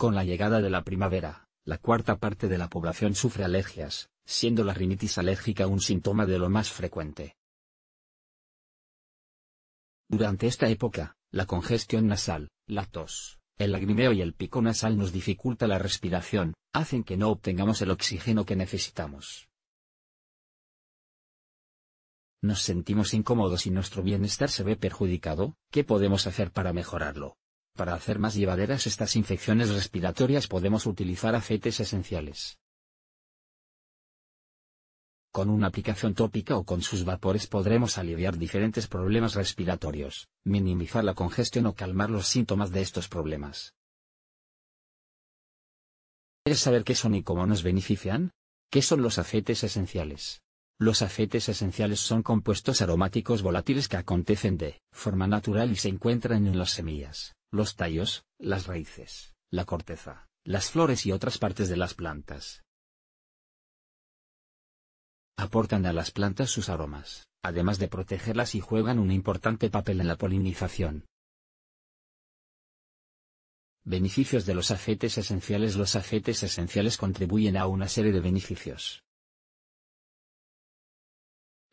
Con la llegada de la primavera, la cuarta parte de la población sufre alergias, siendo la rinitis alérgica un síntoma de lo más frecuente. Durante esta época, la congestión nasal, la tos, el lagrimeo y el pico nasal nos dificulta la respiración, hacen que no obtengamos el oxígeno que necesitamos. Nos sentimos incómodos y nuestro bienestar se ve perjudicado, ¿qué podemos hacer para mejorarlo? Para hacer más llevaderas estas infecciones respiratorias podemos utilizar aceites esenciales. Con una aplicación tópica o con sus vapores podremos aliviar diferentes problemas respiratorios, minimizar la congestión o calmar los síntomas de estos problemas. ¿Quieres saber qué son y cómo nos benefician? ¿Qué son los aceites esenciales? Los aceites esenciales son compuestos aromáticos volátiles que acontecen de forma natural y se encuentran en las semillas los tallos, las raíces, la corteza, las flores y otras partes de las plantas. Aportan a las plantas sus aromas, además de protegerlas y juegan un importante papel en la polinización. Beneficios de los aceites esenciales Los aceites esenciales contribuyen a una serie de beneficios.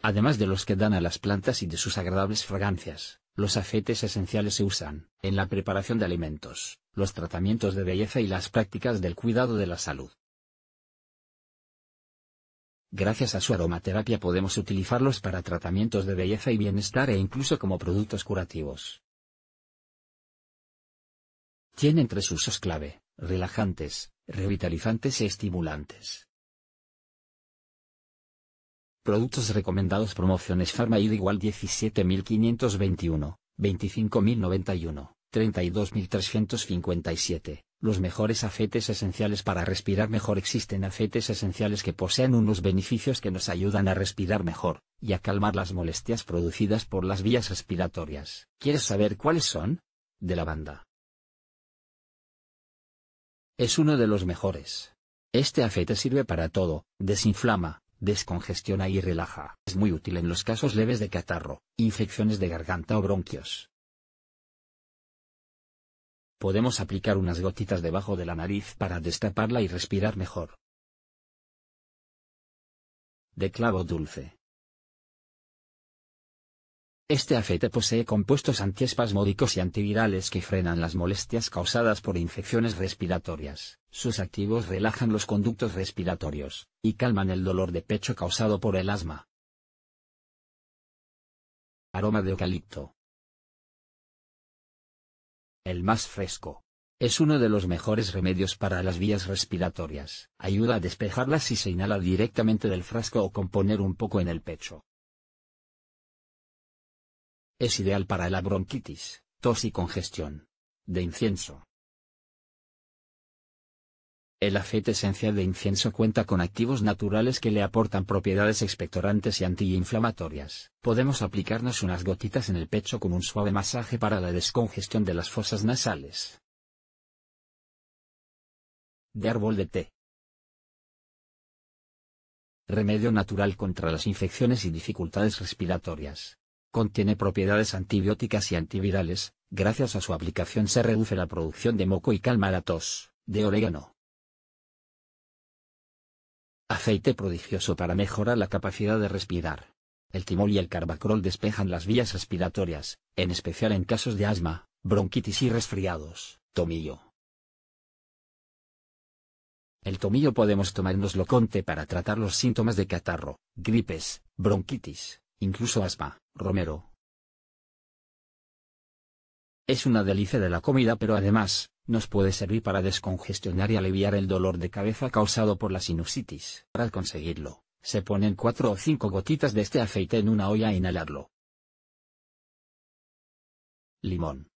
Además de los que dan a las plantas y de sus agradables fragancias, los aceites esenciales se usan en la preparación de alimentos, los tratamientos de belleza y las prácticas del cuidado de la salud. Gracias a su aromaterapia podemos utilizarlos para tratamientos de belleza y bienestar e incluso como productos curativos. Tienen tres usos clave, relajantes, revitalizantes y e estimulantes. Productos recomendados promociones Pharma ID igual 17.521, 25.091, 32.357. Los mejores afetes esenciales para respirar mejor existen afetes esenciales que poseen unos beneficios que nos ayudan a respirar mejor, y a calmar las molestias producidas por las vías respiratorias. ¿Quieres saber cuáles son? De la banda. Es uno de los mejores. Este aceite sirve para todo, desinflama, descongestiona y relaja. Es muy útil en los casos leves de catarro, infecciones de garganta o bronquios. Podemos aplicar unas gotitas debajo de la nariz para destaparla y respirar mejor. De clavo dulce. Este afete posee compuestos antiespasmódicos y antivirales que frenan las molestias causadas por infecciones respiratorias. Sus activos relajan los conductos respiratorios, y calman el dolor de pecho causado por el asma. Aroma de eucalipto. El más fresco. Es uno de los mejores remedios para las vías respiratorias. Ayuda a despejarlas si se inhala directamente del frasco o con poner un poco en el pecho. Es ideal para la bronquitis, tos y congestión. De incienso. El aceite esencial de incienso cuenta con activos naturales que le aportan propiedades expectorantes y antiinflamatorias. Podemos aplicarnos unas gotitas en el pecho con un suave masaje para la descongestión de las fosas nasales. De árbol de té. Remedio natural contra las infecciones y dificultades respiratorias. Contiene propiedades antibióticas y antivirales, gracias a su aplicación se reduce la producción de moco y calma la tos, de orégano. Aceite prodigioso para mejorar la capacidad de respirar. El timol y el carbacrol despejan las vías respiratorias, en especial en casos de asma, bronquitis y resfriados. Tomillo. El tomillo podemos tomárnoslo con té para tratar los síntomas de catarro, gripes, bronquitis, incluso aspa, romero. Es una delicia de la comida pero además, nos puede servir para descongestionar y aliviar el dolor de cabeza causado por la sinusitis. Para conseguirlo, se ponen 4 o 5 gotitas de este aceite en una olla e inhalarlo. Limón.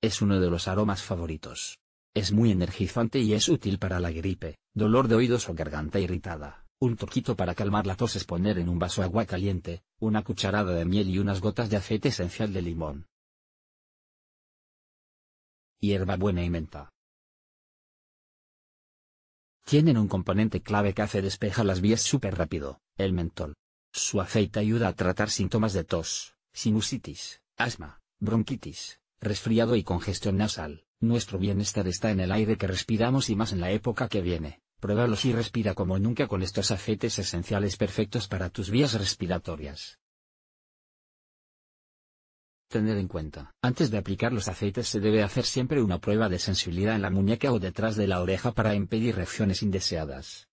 Es uno de los aromas favoritos. Es muy energizante y es útil para la gripe, dolor de oídos o garganta irritada. Un truquito para calmar la tos es poner en un vaso agua caliente, una cucharada de miel y unas gotas de aceite esencial de limón. Hierba buena y menta. Tienen un componente clave que hace despejar las vías súper rápido, el mentol. Su aceite ayuda a tratar síntomas de tos, sinusitis, asma, bronquitis, resfriado y congestión nasal. Nuestro bienestar está en el aire que respiramos y más en la época que viene, Pruébalos y respira como nunca con estos aceites esenciales perfectos para tus vías respiratorias. Tener en cuenta, antes de aplicar los aceites se debe hacer siempre una prueba de sensibilidad en la muñeca o detrás de la oreja para impedir reacciones indeseadas.